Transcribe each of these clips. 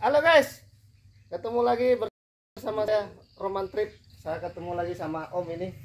Halo guys, ketemu lagi bersama saya Roman Trip. Saya ketemu lagi sama Om ini,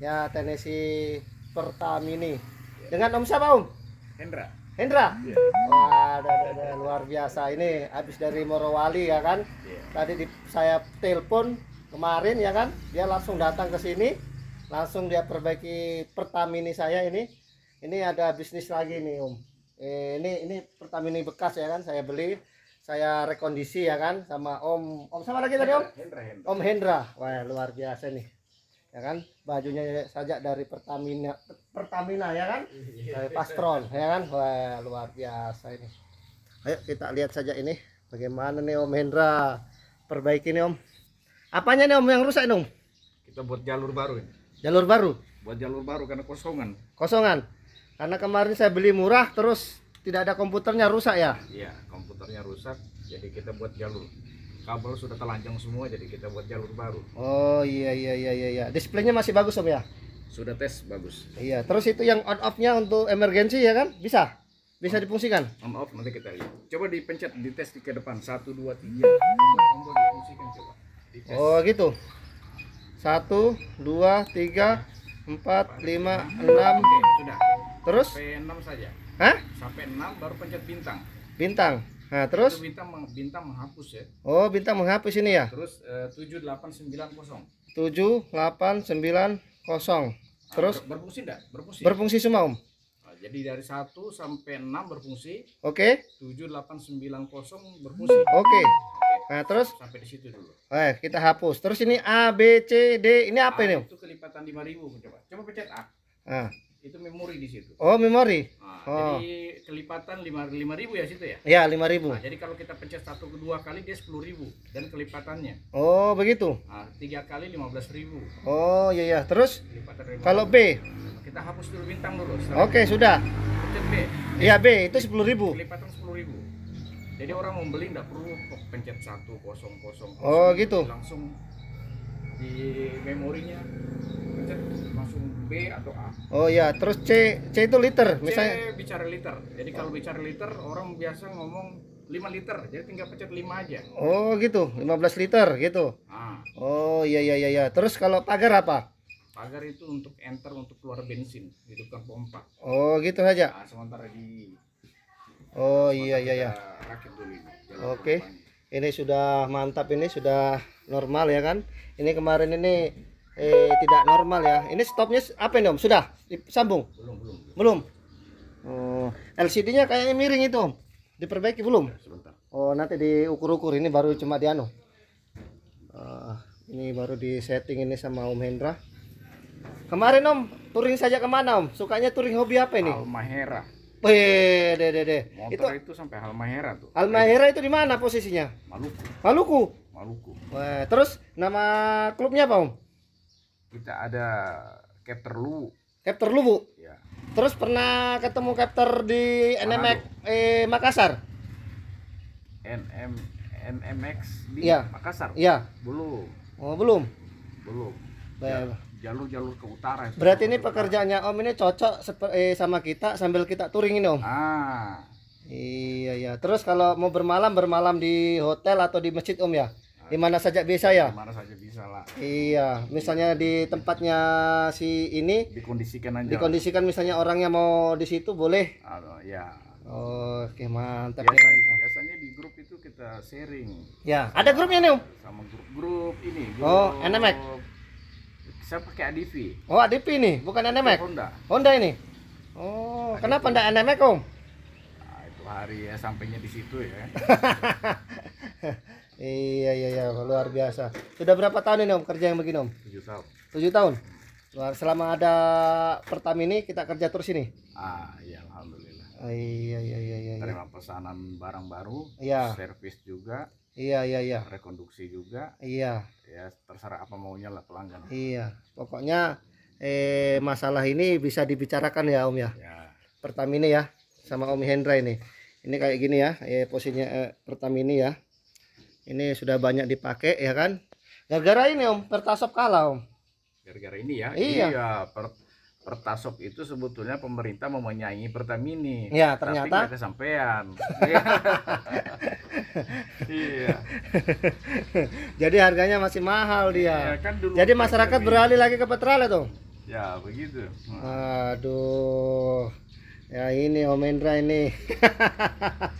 ya Tennessee Pertamini. Dengan Om siapa Om? Hendra. Hendra. Yeah. Wah, ada, ada, luar biasa ini. Habis dari Morowali ya kan. Yeah. Tadi di, saya telepon kemarin ya kan, dia langsung datang ke sini, langsung dia perbaiki Pertamini saya ini. Ini ada bisnis lagi nih Om. Eh, ini ini Pertamini bekas ya kan, saya beli saya rekondisi ya kan sama Om Om sama lagi tadi Om Hendra, Hendra. Om Hendra wah luar biasa nih ya kan bajunya saja dari Pertamina Pertamina ya kan iya. dari Pastron ya kan wah luar biasa ini ayo kita lihat saja ini bagaimana nih Om Hendra perbaiki nih Om apanya nih Om yang rusak nih Om kita buat jalur baru ini jalur baru buat jalur baru karena kosongan kosongan karena kemarin saya beli murah terus tidak ada komputernya rusak ya iya motornya rusak jadi kita buat jalur kabel sudah telanjang semua jadi kita buat jalur baru oh iya iya iya iya, iya. displaynya masih bagus om ya sudah tes bagus iya terus itu yang on off nya untuk emergensi ya kan bisa bisa on, dipungsikan on off nanti kita lihat coba dipencet di tes di ke depan satu dua tiga oh gitu satu dua tiga empat lima enam terus sampai enam saja Hah? sampai enam baru pencet bintang bintang Nah, terus itu bintang bintang menghapus ya. Oh, bintang menghapus ini ya. Nah, terus eh, 7890. 7890. Ah, terus ah, berfungsi enggak? Berfungsi. Ya? Berfungsi semua, Om. Ah, jadi dari 1 sampai 6 berfungsi. Oke. Okay. 7890 berfungsi. Oke. Okay. Nah, terus sampai di situ dulu. Eh, kita hapus. Terus ini A B C D. Ini apa A ah, ini? Om? Itu kelipatan 5000, coba. Coba pencet A. Nah itu memori di situ. Oh, memori. Nah, oh. Jadi kelipatan lima ribu ya situ ya? Iya lima ribu. Nah, jadi kalau kita pencet satu kedua kali dia sepuluh ribu dan kelipatannya. Oh begitu. Nah, tiga kali lima belas ribu. Oh iya iya terus? kalau B? Kita hapus dulu bintang dulu. Oke okay, sudah. Pencet B. Iya B itu sepuluh ribu. Kelipatan sepuluh ribu. Jadi orang membeli beli nggak perlu pencet satu kosong kosong. Oh gitu. Langsung di memorinya pencet langsung B atau A. Oh ya, terus C C itu liter, C misalnya. bicara liter. Jadi kalau bicara liter orang biasa ngomong 5 liter, jadi tinggal pencet 5 aja. Oh gitu, 15 liter gitu. ah. Oh iya, iya iya iya. Terus kalau pagar apa? Pagar itu untuk enter untuk keluar bensin, hidupkan pompa. Oh gitu saja Nah, sementara di Oh iya, sementara iya iya iya. Oke. Okay ini sudah mantap ini sudah normal ya kan ini kemarin ini eh, tidak normal ya ini stopnya apa ini om sudah disambung belum belum belum oh, LCD nya kayaknya miring itu om diperbaiki belum ya, sebentar oh nanti diukur-ukur ini baru cuma di anu uh, ah, ini baru di setting ini sama om Hendra kemarin om touring saja kemana om sukanya touring hobi apa ini Almahera Wih, deh, deh, deh. Motor itu, itu sampai Halmahera tuh. Halmahera itu di mana posisinya? Maluku. Maluku. Maluku. Wah, terus nama klubnya apa, Om? Kita ada Lu. Luwu. Lu, Bu? Ya. Terus pernah ketemu Capter di NMX eh, Makassar? NM NMX di ya. Makassar? Iya. Belum. Oh, belum. Belum. Baik. Ya jalur-jalur ke utara. Berarti ini pekerjaannya Om ini cocok eh, sama kita sambil kita touring ini Om. Ah. Iya ya. Terus kalau mau bermalam bermalam di hotel atau di masjid Om ya? Ah. Di mana saja bisa ya? Di mana saja bisa lah. Iya, misalnya di tempatnya si ini dikondisikan aja. Dikondisikan misalnya orangnya mau di situ boleh. Aduh, ya. Oh, oke mantap ya. biasanya, ya. Biasanya di grup itu kita sharing. Ya, ada grupnya nih, Om. Sama grup-grup ini. Oh, grup, oh, enak saya pakai ADV. Oh, ADV nih, bukan NMX. Honda. Honda ini. Oh, ADV. Nah, kenapa ndak NMX, Om? Nah, itu hari ya sampainya di situ ya. iya, iya, iya, luar biasa. Sudah berapa tahun ini, Om, kerja yang begini, Om? 7 tahun. 7 tahun. Luar selama ada pertama ini kita kerja terus ini. Ah, iya, alhamdulillah. iya, iya, iya, iya. iya. Terima pesanan barang baru, iya. servis juga Iya iya iya. Rekonduksi juga. Iya. Ya terserah apa maunya lah pelanggan. Iya. Pokoknya eh masalah ini bisa dibicarakan ya Om ya. ya. Pertamina ya sama Om Hendra ini. Ini kayak gini ya, eh posisinya eh, Pertamina ya. Ini sudah banyak dipakai ya kan. Gara-gara ini Om, Pertasop kalah Om. Gara-gara ini ya. Iya. iya per Pertasok itu sebetulnya pemerintah mau menyaingi Pertamini. Ya, ternyata tapi kesampaian. Iya. iya. Jadi harganya masih mahal iya, dia. Ya, kan dulu Jadi masyarakat Pertamini. beralih lagi ke Petrale ya, tuh. Ya, begitu. Hmm. Aduh. Ya ini Om Indra ini.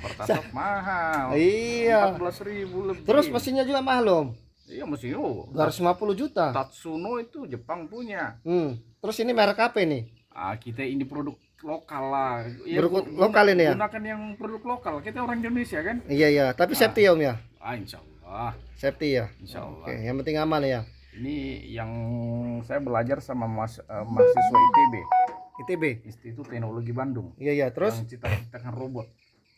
Pertasok mahal. Iya. 14.000 lebih. Terus mesinnya juga mahal, Om. Iya Mizuno. 250 juta. Tatsuno itu Jepang punya. Hmm. Terus ini merek apa nih? Ah, kita ini produk lokal lah. Ya, produk lokal ini ya. Gunakan yang produk lokal. Kita orang Indonesia kan? Iya iya, tapi ah. safety ah. ya Om ya. Ah, insya Allah. Safety ya. Insya Allah. Oke, yang penting aman ya. Ini yang saya belajar sama mas, uh, mahasiswa ITB. ITB. Institut Teknologi Bandung. Iya iya, terus yang cita-citakan robot.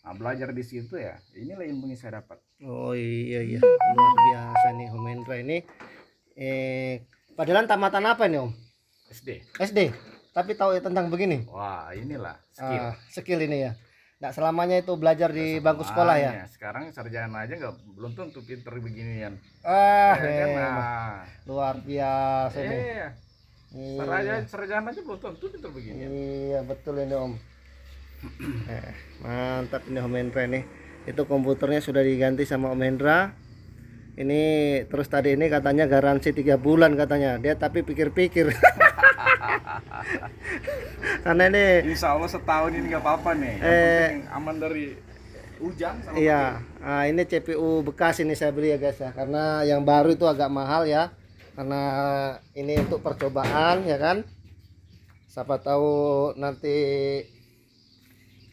Nah, belajar di situ ya. Inilah ilmu yang saya dapat. Oh iya iya, luar biasa nih Om ini. Eh, padahal tamatan apa nih Om? SD. SD. Tapi tahu ya tentang begini? Wah, inilah skill. Uh, skill ini ya. Nah, selamanya itu belajar di Selamanya. bangku sekolah ya. Sekarang sarjana aja nggak belum tentu pinter beginian. Ah, eh, eh, luar biasa eh, nih. Iya. Sarjana, sarjana aja belum tentu pinter beginian. Iya, betul ini Om eh, mantap ini Om Hendra ini itu komputernya sudah diganti sama Om Hendra ini terus tadi ini katanya garansi tiga bulan katanya dia tapi pikir-pikir karena ini Insya Allah setahun ini nggak apa-apa nih Yang eh, aman dari hujan sama iya nah, ini CPU bekas ini saya beli ya guys ya karena yang baru itu agak mahal ya karena ini untuk percobaan ya kan siapa tahu nanti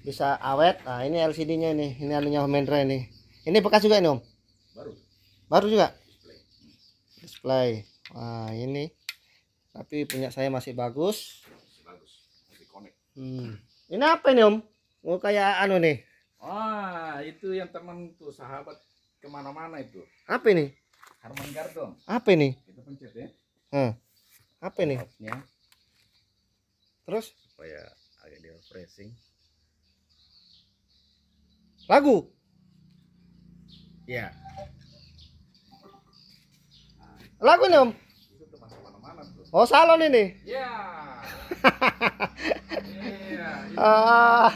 bisa awet nah ini LCD nya ini ini anunya home ini, ini bekas juga ini om baru baru juga display, display. nah ini tapi punya saya masih bagus masih bagus masih connect hmm. ini apa ini om mau oh, kayak anu nih wah itu yang teman tuh sahabat kemana-mana itu apa ini Harman Kardon apa ini kita pencet ya hmm. apa ini Terus? Supaya agak di refreshing lagu ya lagu nih om oh salon ini ya ah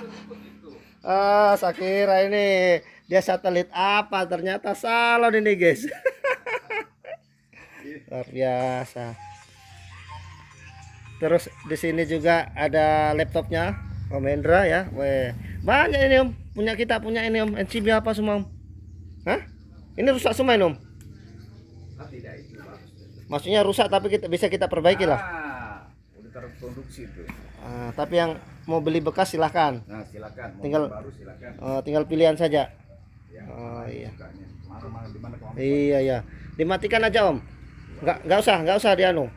ah sakira ini dia satelit apa ternyata salon ini guys iya. luar biasa terus di sini juga ada laptopnya Om Hendra ya Weh. banyak ini Om punya kita punya ini om NCB apa semua om Hah? ini rusak semua ini om ah, maksudnya rusak tapi kita bisa kita perbaiki lah ah, terproduksi Ah, tapi yang mau beli bekas silahkan. Nah, silahkan. Mau tinggal baru silahkan. Uh, tinggal pilihan saja. Ya, oh iya. Mana, mana, dimana, iya iya. Dimatikan aja om. Nggak nggak usah nggak usah dianu.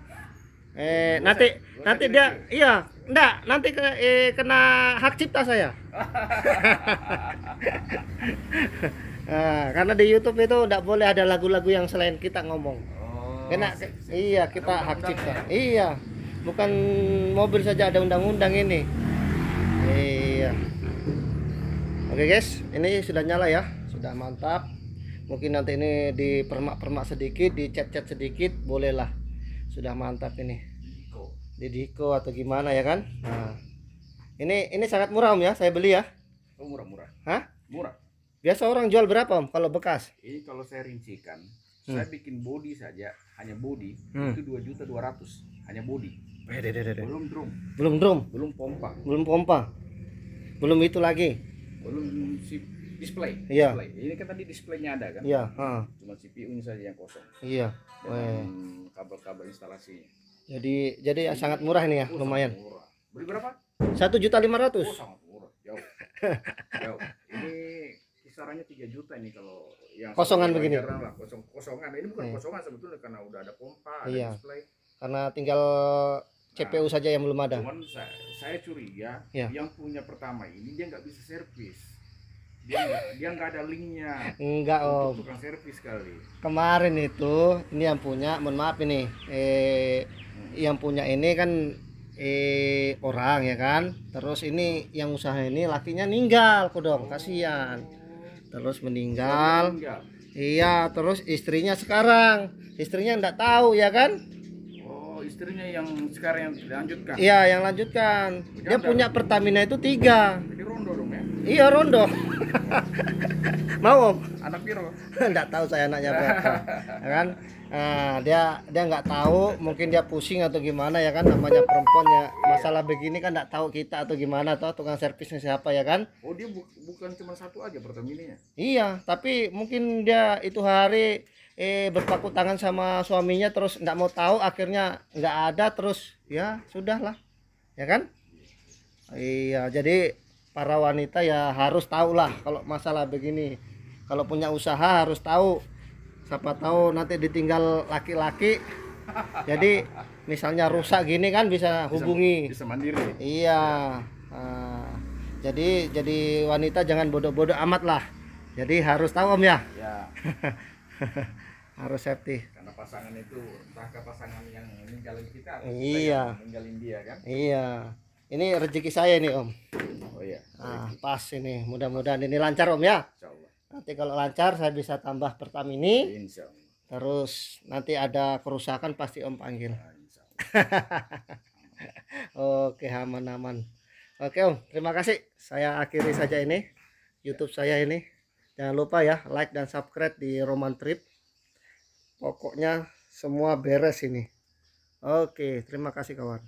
Eh, nanti nanti dia gitu ya. iya, enggak, nanti ke, eh, kena hak cipta saya. nah, karena di YouTube itu enggak boleh ada lagu-lagu yang selain kita ngomong. Oh, kena si, si. iya, kita -undang hak cipta. Ya? Iya. Bukan mobil saja ada undang-undang ini. Iya. Oke, okay, guys, ini sudah nyala ya. Sudah mantap. Mungkin nanti ini dipermak-permak sedikit, dicet cat sedikit, bolehlah sudah mantap ini Diko atau gimana ya kan nah, ini ini sangat murah om ya saya beli ya oh, murah murah hah murah biasa orang jual berapa om kalau bekas ini kalau saya rincikan hmm. saya bikin body saja hanya body hmm. itu dua juta dua ratus hanya body eh, belum drum belum drum belum pompa belum pompa belum itu lagi belum sip display. Iya. Display. Ini kan tadi displaynya ada kan? Iya. Uh. Cuma CPU-nya saja yang kosong. Iya. kabel-kabel instalasinya. Jadi jadi ini. Ya sangat murah ini ya, oh, lumayan. Murah. Beli berapa? Satu juta lima ratus. Oh, sangat murah, jauh. jauh. Ini kisarannya tiga juta nih kalau yang kosongan begini. Lah, kosong kosongan. Ini bukan eh. kosongan sebetulnya karena udah ada pompa, ada iya. display. Karena tinggal CPU nah, saja yang belum ada. Cuman saya, saya curiga ya. yang punya pertama ini dia nggak bisa servis dia dia nggak ada linknya enggak om tukang servis kali kemarin itu ini yang punya mohon maaf ini eh hmm. yang punya ini kan eh orang ya kan terus ini yang usaha ini lakinya ninggal kodong oh. kasihan terus meninggal. iya terus istrinya sekarang istrinya enggak tahu ya kan oh istrinya yang sekarang yang lanjutkan iya yang lanjutkan dia punya Pertamina itu tiga jadi rondo dong ya iya rondo mau om anak piro nggak tahu saya anaknya berapa ya kan nah, dia dia nggak tahu mungkin dia pusing atau gimana ya kan namanya perempuan ya iya. masalah begini kan nggak tahu kita atau gimana atau tukang servisnya siapa ya kan oh dia bu bukan cuma satu aja pertamina iya tapi mungkin dia itu hari eh berpaku tangan sama suaminya terus nggak mau tahu akhirnya nggak ada terus ya sudahlah ya kan iya jadi para wanita ya harus tahu lah kalau masalah begini kalau punya usaha harus tahu siapa tahu nanti ditinggal laki-laki jadi misalnya rusak gini kan bisa hubungi bisa, bisa mandiri iya uh, jadi jadi wanita jangan bodoh-bodoh amat lah jadi harus tahu om ya, ya. harus safety karena pasangan itu entah ke pasangan yang ninggalin kita atau iya. yang ninggalin dia kan iya ini rezeki saya ini Om. Oh iya. Nah, pas ini. Mudah-mudahan ini lancar Om ya. Nanti kalau lancar saya bisa tambah pertam ini Terus nanti ada kerusakan pasti Om panggil. Ah, Oke, aman-aman. Oke Om, terima kasih. Saya akhiri saja ini YouTube saya ini. Jangan lupa ya like dan subscribe di Roman Trip. Pokoknya semua beres ini. Oke, terima kasih kawan.